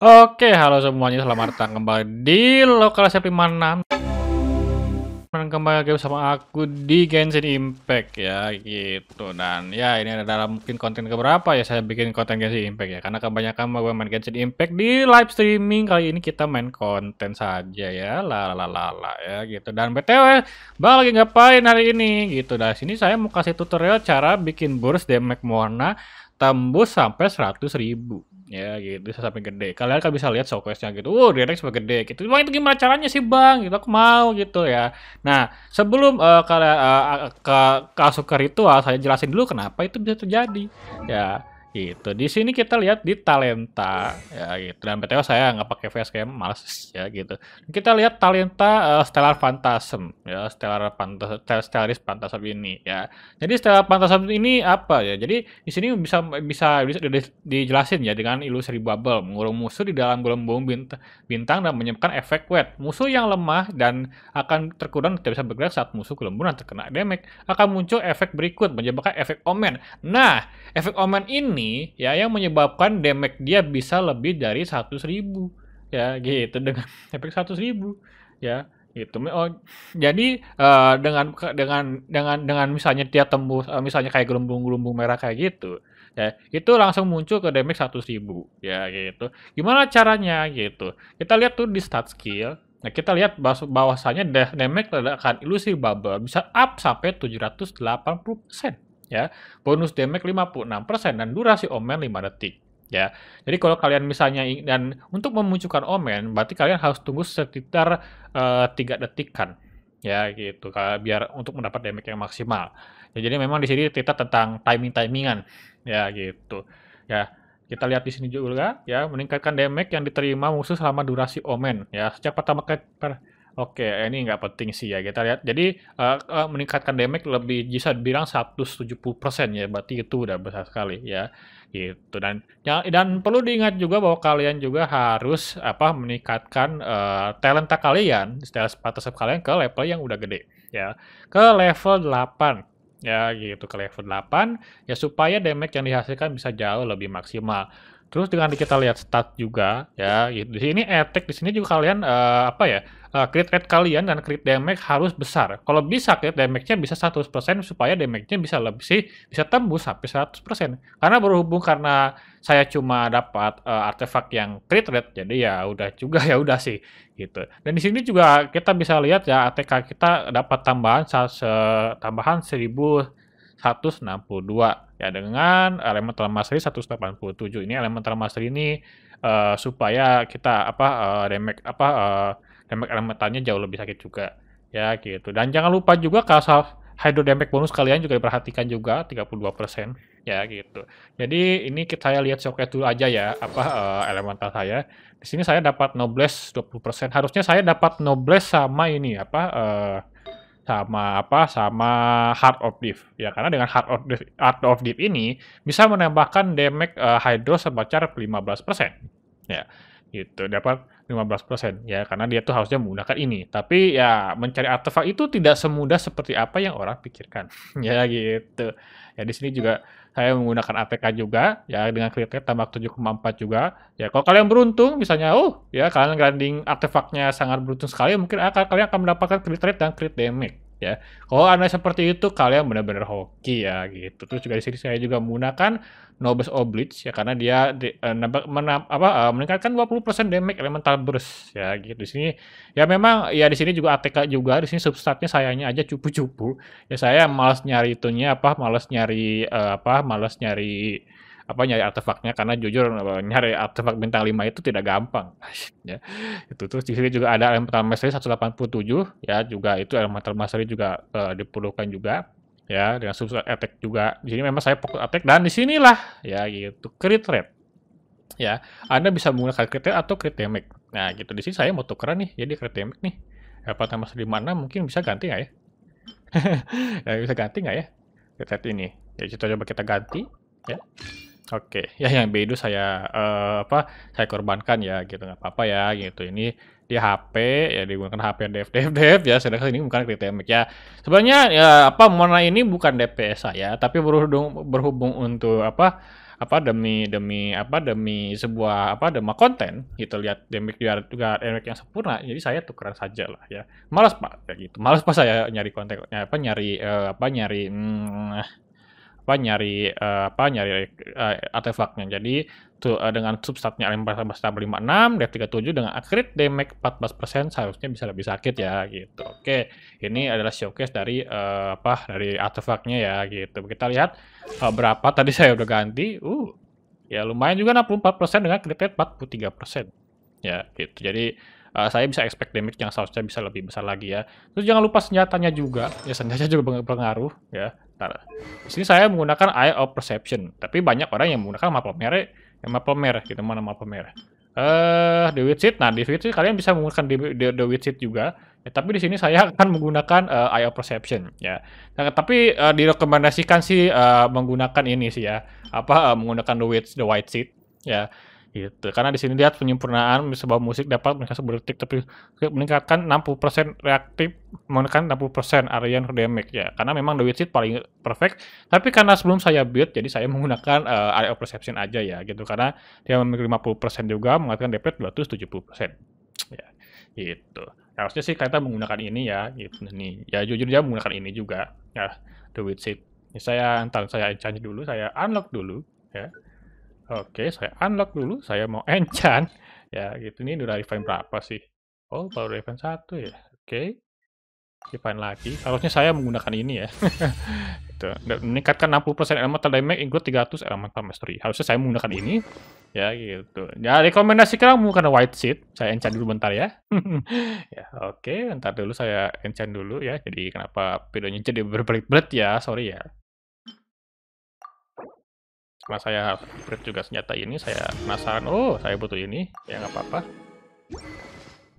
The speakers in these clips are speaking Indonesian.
Oke, halo semuanya, selamat datang kembali di lokal siap 56 kembali lagi bersama aku di Genshin Impact ya, gitu Dan ya, ini adalah mungkin konten keberapa ya saya bikin konten Genshin Impact ya Karena kebanyakan gue main Genshin Impact di live streaming Kali ini kita main konten saja ya, lalalala ya gitu Dan BTW, bang lagi ngapain hari ini gitu Dan sini saya mau kasih tutorial cara bikin burst damage Mona tembus sampai 100.000 ribu ya gitu bisa sampai gede kalian kan bisa lihat showcase-nya gitu uh direct sampai gede gitu wah itu gimana caranya sih bang gitu aku mau gitu ya nah sebelum uh, kalian uh, ke, ke, ke ritual saya jelasin dulu kenapa itu bisa terjadi ya Gitu. Di sini kita lihat di talenta ya gitu. Dan PTO saya nggak pakai facecam, males ya gitu. Kita lihat talenta uh, Stellar Phantasm ya, Stellar Phantasm, Stellaris Phantasm ini ya. Jadi Stellar Phantasm ini apa ya? Jadi di sini bisa bisa bisa dijelasin ya dengan ilusi bubble, mengurung musuh di dalam gelembung bintang, dan menyebabkan efek wet. Musuh yang lemah dan akan terkurang tidak bisa bergerak saat musuh gelembung dan terkena damage akan muncul efek berikut menyebabkan efek omen. Nah, efek omen ini ini ya yang menyebabkan damage dia bisa lebih dari 100 ribu ya gitu dengan efek 100 ribu ya gitu oh jadi uh, dengan dengan dengan dengan misalnya dia tembus uh, misalnya kayak gelembung-gelembung merah kayak gitu ya itu langsung muncul ke damage 100 ribu ya gitu gimana caranya gitu kita lihat tuh di stat skill Nah, kita lihat bahwasannya damage ledakan ilusi bubble bisa up sampai 780% ya. Bonus damage 56% dan durasi omen 5 detik ya. Jadi kalau kalian misalnya dan untuk memunculkan omen berarti kalian harus tunggu sekitar 3 eh, detik kan. ya gitu biar untuk mendapat damage yang maksimal. Ya, jadi memang di sini kita tentang timing-timingan ya gitu. Ya, kita lihat di sini juga ya meningkatkan damage yang diterima musuh selama durasi omen ya. Sejak pertama kali Oke, ini nggak penting sih ya kita lihat. Jadi uh, uh, meningkatkan damage lebih bisa dibilang 170% ya, berarti itu udah besar sekali ya. Gitu dan ya, dan perlu diingat juga bahwa kalian juga harus apa meningkatkan uh, talenta kalian, status patasep kalian ke level yang udah gede ya. Ke level 8 ya gitu ke level 8 ya supaya damage yang dihasilkan bisa jauh lebih maksimal. Terus dengan kita lihat stat juga ya, gitu. di sini attack di sini juga kalian uh, apa ya? Uh, crit rate kalian dan crit damage harus besar. Kalau bisa crit damage-nya bisa 100% supaya damage-nya bisa lebih sih bisa tembus sampai 100%. Karena berhubung karena saya cuma dapat uh, artefak yang crit rate jadi ya udah juga ya udah sih gitu. Dan di sini juga kita bisa lihat ya ATK kita dapat tambahan se tambahan 1000 162 ya dengan elemental mastery 187 ini elemental mastery ini uh, supaya kita apa uh, eh, damage apa uh, eh, damage elementalnya jauh lebih sakit juga ya gitu dan jangan lupa juga kasar hydro damage bonus kalian juga diperhatikan juga 32% ya gitu. Jadi ini kita saya lihat soket dulu aja ya apa uh, elemental saya. Di sini saya dapat nobles 20%. Harusnya saya dapat nobles sama ini apa uh, sama apa sama Heart of Deep ya karena dengan hard of Deep, Heart of Deep ini bisa menambahkan damage uh, Hydro sebesar 15% ya gitu dapat 15% ya karena dia tuh harusnya menggunakan ini tapi ya mencari artefak itu tidak semudah seperti apa yang orang pikirkan ya gitu ya di sini juga saya menggunakan ATK juga ya dengan kritik tambah 7,4 juga ya kalau kalian beruntung misalnya oh ya kalian grinding artefaknya sangat beruntung sekali mungkin akan kalian akan mendapatkan crit rate dan crit damage ya. Kalau Anda seperti itu, kalian benar-benar hoki ya gitu. Terus juga di sini saya juga menggunakan nobles Oblige ya karena dia di, uh, mena, apa uh, meningkatkan 20% damage elemental burst ya gitu. Di sini ya memang ya di sini juga ATK juga, di sini substatnya sayangnya aja cupu-cupu. Ya saya malas nyari itunya apa, malas nyari uh, apa, malas nyari apa nyari artefaknya karena jujur eh, nyari artefak bintang 5 itu tidak gampang ya itu terus di sini juga ada elemental mastery 187 ya juga itu elemental mastery juga uh, diperlukan juga ya dengan substrat attack juga di sini memang saya fokus attack dan di disinilah ya gitu crit rate ya Anda bisa menggunakan crit rate atau crit damage nah gitu di sini saya mau tukeran nih jadi crit damage nih apa tambah mana mungkin bisa ganti nggak ya? ya bisa ganti nggak ya crit ini ya kita coba kita ganti ya Oke, ya yang B itu saya eh, apa saya korbankan ya gitu nggak apa-apa ya gitu. Ini di HP ya digunakan HP dev dev dev ya sedangkan ini bukan kriteria Mac e ya. Sebenarnya ya apa Mona ini bukan DPS saya tapi berhubung berhubung untuk apa apa demi demi apa demi sebuah apa demi konten gitu lihat demik juga juga demik yang sempurna jadi saya tukeran saja lah ya malas pak kayak gitu malas pak saya nyari konten apa nyari uh, apa nyari hmm, apa nyari uh, apa nyari uh, artefaknya. Jadi tuh, uh, dengan substatnya lima enam 56, tiga tujuh dengan akrit damage persen seharusnya bisa lebih sakit ya gitu. Oke, ini adalah showcase dari uh, apa dari artefaknya ya gitu. Kita lihat uh, berapa tadi saya udah ganti. Uh, ya lumayan juga empat persen dengan empat puluh tiga persen Ya gitu. Jadi uh, saya bisa expect damage yang seharusnya bisa lebih besar lagi ya. Terus jangan lupa senjatanya juga, ya senjata juga berpengaruh ya. Ntar. Di sini saya menggunakan Eye of Perception, tapi banyak orang yang menggunakan map merah, ya map merah gitu mana map merah. Eh, uh, The Witch seat Nah, di Witch kalian bisa menggunakan The, The, The Witch juga. Ya, tapi di sini saya akan menggunakan uh, Eye of Perception ya. Nah, tapi uh, direkomendasikan sih uh, menggunakan ini sih ya. Apa uh, menggunakan The Witch The White seat ya gitu karena di sini lihat penyempurnaan sebuah musik dapat meningkatkan berdetik tapi meningkatkan 60% reaktif menekan 60% area dynamic ya karena memang The Witch paling perfect tapi karena sebelum saya build jadi saya menggunakan uh, area of perception aja ya gitu karena dia memiliki 50% juga mengatakan depth 270% ya gitu harusnya sih kita menggunakan ini ya gitu nih ya jujur dia menggunakan ini juga ya The Witch saya entar saya change dulu saya unlock dulu ya Oke, okay, saya unlock dulu. Saya mau enchant. Ya, gitu. Ini udah refine berapa sih? Oh, baru refine satu ya. Oke. Okay. Refine lagi. Harusnya saya menggunakan ini ya. gitu. meningkatkan 60% elemental damage, include 300 elemental mastery. Harusnya saya menggunakan ini. Ya, gitu. Ya, rekomendasi kalian menggunakan white sheet. Saya enchant dulu bentar ya. ya, oke. Okay. Bentar dulu saya enchant dulu ya. Jadi, kenapa videonya jadi berbelit-belit ya. Sorry ya karena saya upgrade juga senjata ini saya penasaran oh saya butuh ini ya nggak apa-apa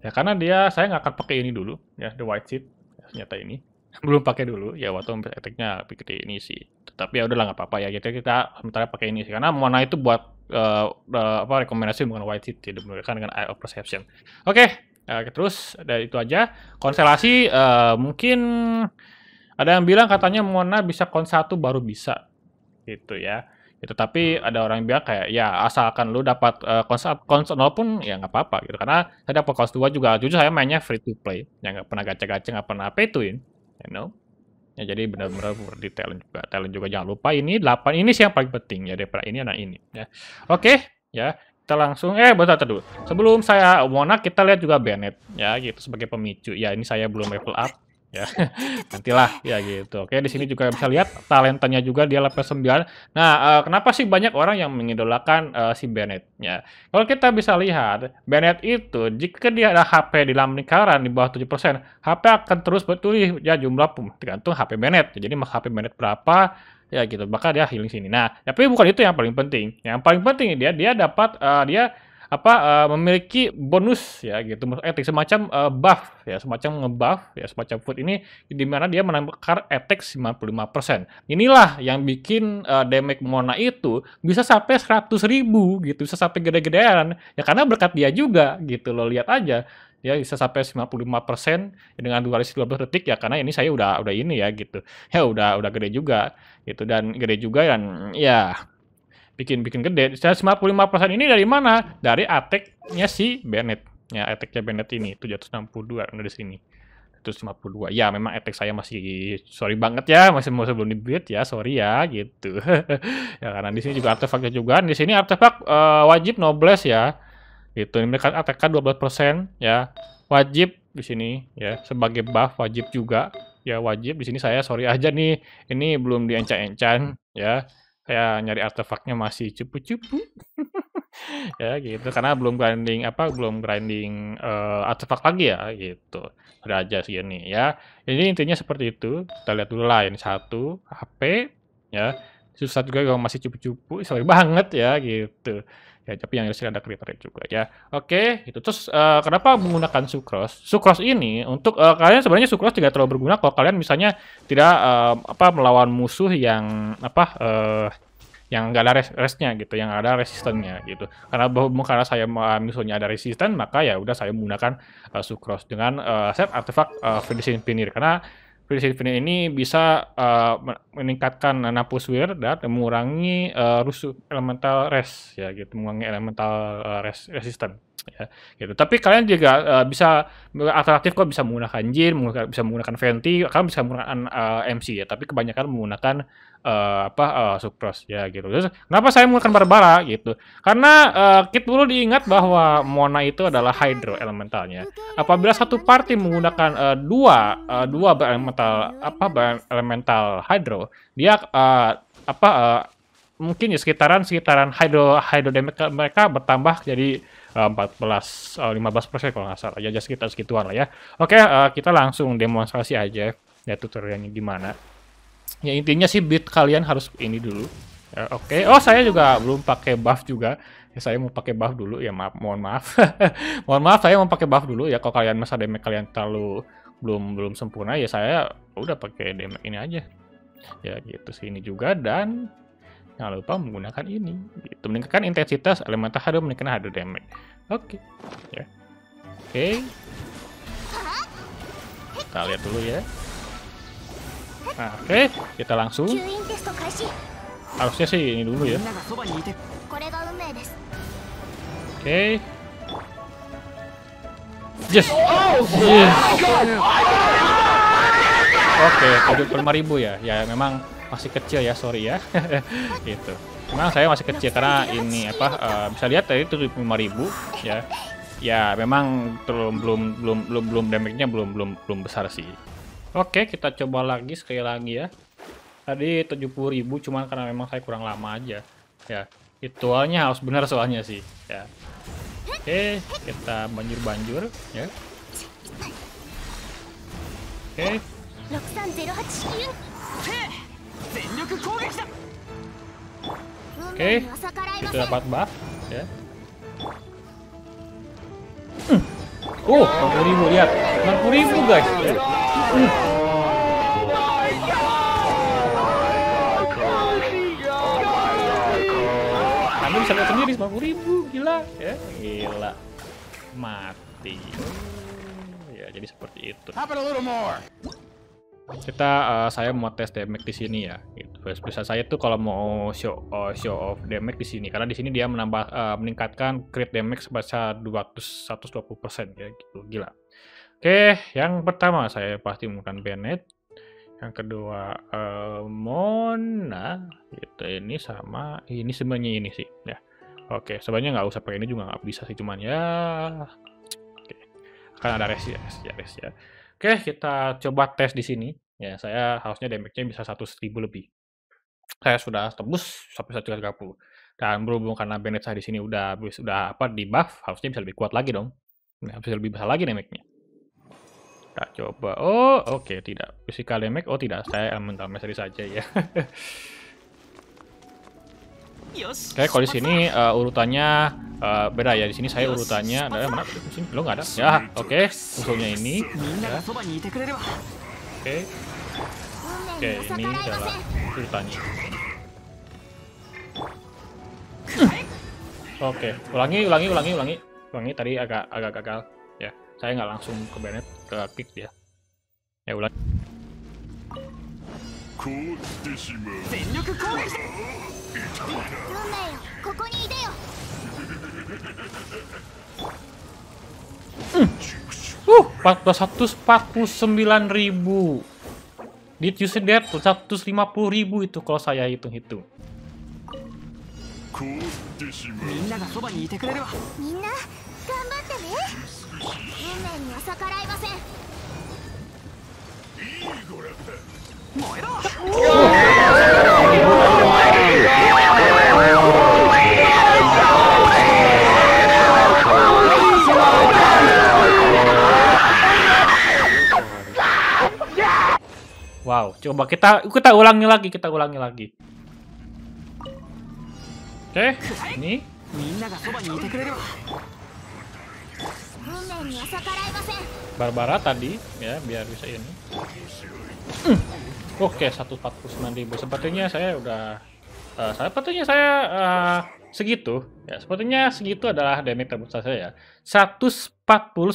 ya karena dia saya nggak akan pakai ini dulu ya the white seat ya, senjata ini belum pakai dulu ya waktu efeknya pikir ini sih tapi ya udahlah nggak apa-apa ya jadi gitu, kita sementara pakai ini sih karena Mona itu buat uh, uh, apa rekomendasi bukan white seat tidak kan dengan eye of perception oke eh, okay. Uh, terus dari itu aja konstelasi uh, mungkin ada yang bilang katanya Mona bisa kon satu baru bisa gitu ya gitu tapi ada orang yang bilang kayak ya asalkan lu dapat uh, konsep konsol pun ya nggak apa-apa gitu karena saya dapat konsol 2 juga jujur saya mainnya free to play yang nggak pernah gacha-gacha nggak pernah apa to win you know ya jadi benar-benar di talent juga talent juga jangan lupa ini 8 ini sih yang paling penting ya daripada ini anak ini ya oke okay, ya kita langsung eh bentar dulu sebelum saya wanna kita lihat juga Bennett ya gitu sebagai pemicu ya ini saya belum level up ya nantilah ya gitu oke di sini juga bisa lihat talentanya juga dia level 9 nah eh, kenapa sih banyak orang yang mengidolakan uh, si Bennett ya kalau kita bisa lihat Bennett itu jika dia ada HP di dalam lingkaran di bawah 7% HP akan terus betul ya jumlah pun tergantung HP Bennett jadi mas HP Bennett berapa ya gitu maka dia healing sini nah tapi bukan itu yang paling penting yang paling penting dia dia dapat uh, dia apa uh, memiliki bonus ya gitu etik semacam uh, buff ya semacam ngebuff ya semacam food ini di mana dia menambahkan etik 95%. Inilah yang bikin uh, damage Mona itu bisa sampai seratus ribu gitu bisa sampai gede-gedean ya karena berkat dia juga gitu lo lihat aja ya bisa sampai 95% ya, dengan 212 dua belas detik ya karena ini saya udah udah ini ya gitu ya udah udah gede juga gitu dan gede juga dan ya bikin bikin gede. 95% ini dari mana? Dari attack-nya si Bennett. Ya, attack-nya Bennett ini 762 dari sini. 152. Ya, memang attack saya masih sorry banget ya, masih mau sebelum dibuat ya, sorry ya gitu. ya karena di sini juga artefaknya juga. Di sini artefak uh, wajib nobles ya. Gitu. Ini mereka ATK 12% ya. Wajib di sini ya sebagai buff wajib juga ya wajib di sini saya sorry aja nih ini belum diencan-encan ya ya nyari artefaknya masih cupu-cupu ya gitu karena belum grinding apa belum grinding uh, artefak lagi ya gitu ada aja sih ini ya jadi intinya seperti itu kita lihat dulu lain satu HP ya susah juga kalau masih cupu-cupu sorry banget ya gitu ya tapi yang jelas ada kriteria juga ya oke okay, gitu terus uh, kenapa menggunakan sucrose sucrose ini untuk uh, kalian sebenarnya sucrose tidak terlalu berguna kalau kalian misalnya tidak uh, apa melawan musuh yang apa uh, yang nggak ada res resnya gitu, yang ada resistennya gitu. Karena bahwa karena saya misalnya ada resisten, maka ya udah saya menggunakan uh, sucrose dengan uh, set artefak uh, finishing pinir karena free discipline ini bisa uh, meningkatkan napus wear dan mengurangi uh, rusuh elemental res ya gitu mengurangi elemental uh, res resisten ya gitu tapi kalian juga uh, bisa alternatif kok bisa menggunakan Jin bisa menggunakan Venti kalian bisa menggunakan uh, eh, MC ya tapi kebanyakan menggunakan uh, apa uh, Supros ya gitu terus kenapa saya menggunakan Barbara gitu karena uh, kit dulu diingat bahwa Mona itu adalah Hydro elementalnya apabila satu party menggunakan uh, dua uh, dua elemental apa elemental Hydro dia uh, apa uh, mungkin ya sekitaran sekitaran hydro damage mereka bertambah jadi uh, 14 uh, 15 persen kalau nggak salah aja ya, ya sekitar segituan lah ya oke eh, kita langsung demonstrasi aja ya tutorialnya gimana ya intinya sih bit kalian harus ini dulu ya, oke okay. oh saya juga belum pakai buff juga ya, saya mau pakai buff dulu ya maaf mohon maaf mohon maaf saya mau pakai buff dulu ya kalau kalian masa damage kalian terlalu belum belum sempurna ya saya udah pakai damage ini aja ya gitu sih ini juga dan jangan lupa menggunakan ini gitu. meningkatkan intensitas elemen tahan meningkatkan hard damage oke okay. ya oke okay. kita lihat dulu ya nah, oke okay. kita langsung harusnya sih ini dulu ya oke okay. Yes. Oh, yes. Oke, okay, 5.000 ya. Ya memang masih kecil ya sorry ya gitu memang saya masih kecil karena ini apa uh, bisa lihat tadi itu ribu ya ya memang belum belum belum belum belum damage-nya belum belum belum besar sih oke kita coba lagi sekali lagi ya tadi tujuh puluh ribu cuman karena memang saya kurang lama aja ya ritualnya harus benar soalnya sih ya oke kita banjur-banjur ya oke Oke, okay, kita dapat buff ya. Hmm. Oh, uh, 60 ribu lihat, 60 ribu guys. Oh ya. Kamu bisa lihat sendiri 90 ribu, gila ya, gila, mati. Ya jadi seperti itu kita uh, saya mau tes damage di sini ya gitu. Bisa saya tuh kalau mau show uh, show of damage di sini karena di sini dia menambah uh, meningkatkan crit damage sebesar 200 120% ya gitu. Gila. Oke, yang pertama saya pasti menggunakan Bennett. Yang kedua uh, Mona gitu ini sama ini sebenarnya ini sih ya. Oke, sebenarnya nggak usah pakai ini juga nggak bisa sih cuman ya Oke. akan ada resi ya, resi ya, resi ya. Oke, kita coba tes di sini. Ya, saya harusnya damage-nya bisa 100.000 lebih. Saya sudah tembus sampai 130. Dan berhubung karena Bennett saya di sini udah sudah apa di buff, harusnya bisa lebih kuat lagi dong. Nah, bisa lebih besar lagi damage-nya. Kita coba. Oh, oke, okay, tidak. Physical damage, oh tidak. Saya mental mastery saja ya. Oke, kalau di sini uh, urutannya uh, beda ya. Di sini saya urutannya ada mana? Di sini belum ada. Ya, oke. Okay. Musuhnya ini. Ya. Oke. Okay. Oke, okay, ini adalah urutannya. Hmm. Oke, okay. ulangi, ulangi, ulangi, ulangi, ulangi. Tadi agak agak gagal. Ya, saya nggak langsung ke Bennett ke kick dia. Ya ulangi. Hmm. Uh, 149 ribu. Did you see that? 150 ribu itu kalau saya hitung-hitung. Oh. Wow, coba kita kita ulangi lagi, kita ulangi lagi. Oke, ini. Barbara tadi ya biar bisa ini. Hmm, oke, satu okay, 149.000. Sepertinya saya udah Uh, eh, sepertinya saya uh, segitu. Ya, sepertinya segitu adalah damage terbesar saya ya.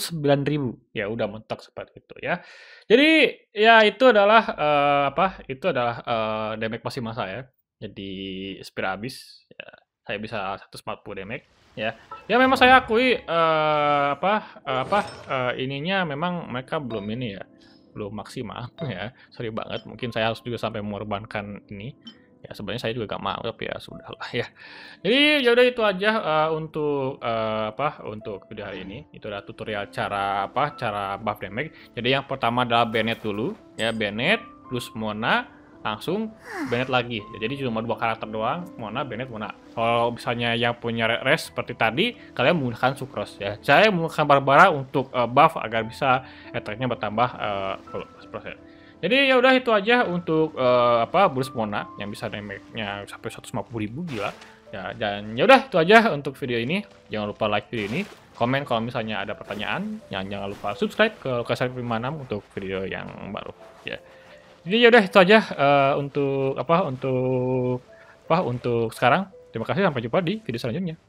ribu Ya udah mentok seperti itu ya. Jadi ya itu adalah uh, apa? Itu adalah uh, damage maksimal saya. Jadi spear habis ya, saya bisa 140 damage ya. Ya memang saya akui uh, apa uh, apa uh, ininya memang mereka belum ini ya belum maksimal ya sorry banget mungkin saya harus juga sampai mengorbankan ini ya sebenarnya saya juga gak mau tapi ya sudahlah ya jadi ya udah itu aja uh, untuk uh, apa untuk video hari ini itu adalah tutorial cara apa cara buff damage jadi yang pertama adalah Bennett dulu ya Bennett plus Mona langsung Bennett lagi ya, jadi cuma dua karakter doang Mona Bennett Mona kalau misalnya yang punya rest seperti tadi kalian menggunakan Sucrose ya saya menggunakan Barbara untuk uh, buff agar bisa attacknya bertambah uh, 10% jadi ya udah itu aja untuk uh, apa bulus Mona yang bisa damage-nya sampai 150 ribu gila. Ya dan ya udah itu aja untuk video ini. Jangan lupa like video ini, komen kalau misalnya ada pertanyaan, jangan jangan lupa subscribe ke Lokasi Primanam untuk video yang baru. Ya. Jadi ya udah itu aja uh, untuk apa untuk apa untuk sekarang. Terima kasih sampai jumpa di video selanjutnya.